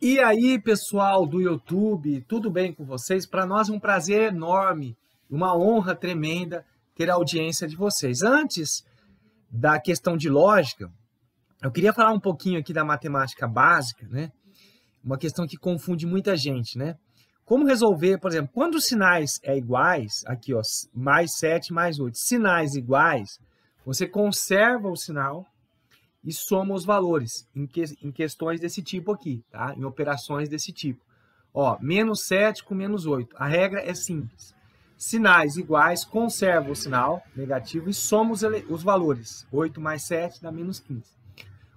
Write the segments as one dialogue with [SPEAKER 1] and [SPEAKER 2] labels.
[SPEAKER 1] E aí, pessoal do YouTube, tudo bem com vocês? Para nós é um prazer enorme, uma honra tremenda ter a audiência de vocês. Antes da questão de lógica, eu queria falar um pouquinho aqui da matemática básica, né? Uma questão que confunde muita gente, né? Como resolver, por exemplo, quando os sinais é iguais, aqui ó, mais 7, mais 8, sinais iguais, você conserva o sinal e soma os valores em, que, em questões desse tipo aqui, tá? Em operações desse tipo. Ó, menos 7 com menos 8. A regra é simples. Sinais iguais, conserva o sinal negativo e soma os, os valores. 8 mais 7 dá menos 15.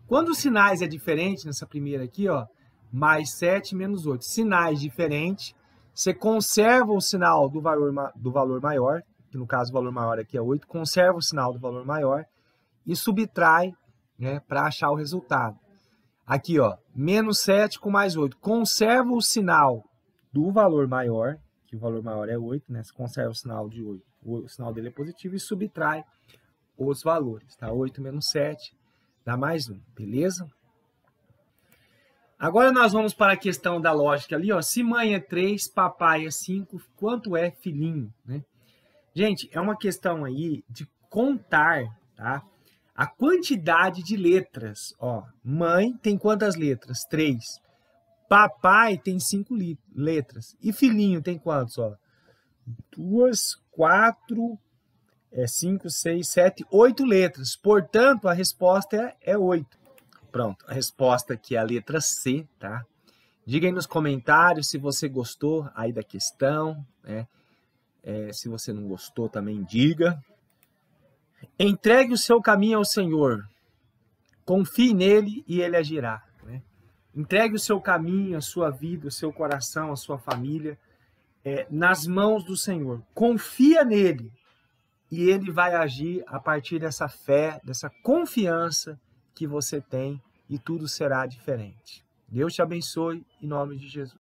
[SPEAKER 1] Quando os sinais é diferente, nessa primeira aqui, ó, mais 7 menos 8. Sinais diferentes, você conserva o sinal do valor, do valor maior, que no caso o valor maior aqui é 8, conserva o sinal do valor maior e subtrai né, para achar o resultado. Aqui, ó, menos 7 com mais 8. Conserva o sinal do valor maior, que o valor maior é 8, né? Você conserva o sinal de 8. O sinal dele é positivo e subtrai os valores, tá? 8 menos 7 dá mais 1, beleza? Agora nós vamos para a questão da lógica ali, ó. Se mãe é 3, papai é 5, quanto é filhinho, né? Gente, é uma questão aí de contar, tá? a quantidade de letras. Ó, mãe tem quantas letras? Três. Papai tem cinco letras. E filhinho tem quantos? Ó, duas, quatro, é, cinco, seis, sete, oito letras. Portanto, a resposta é, é oito. Pronto, a resposta aqui é a letra C, tá? Diga aí nos comentários se você gostou aí da questão, né? É, se você não gostou também diga, Entregue o seu caminho ao Senhor, confie nele e ele agirá. Né? Entregue o seu caminho, a sua vida, o seu coração, a sua família é, nas mãos do Senhor. Confia nele e ele vai agir a partir dessa fé, dessa confiança que você tem e tudo será diferente. Deus te abençoe em nome de Jesus.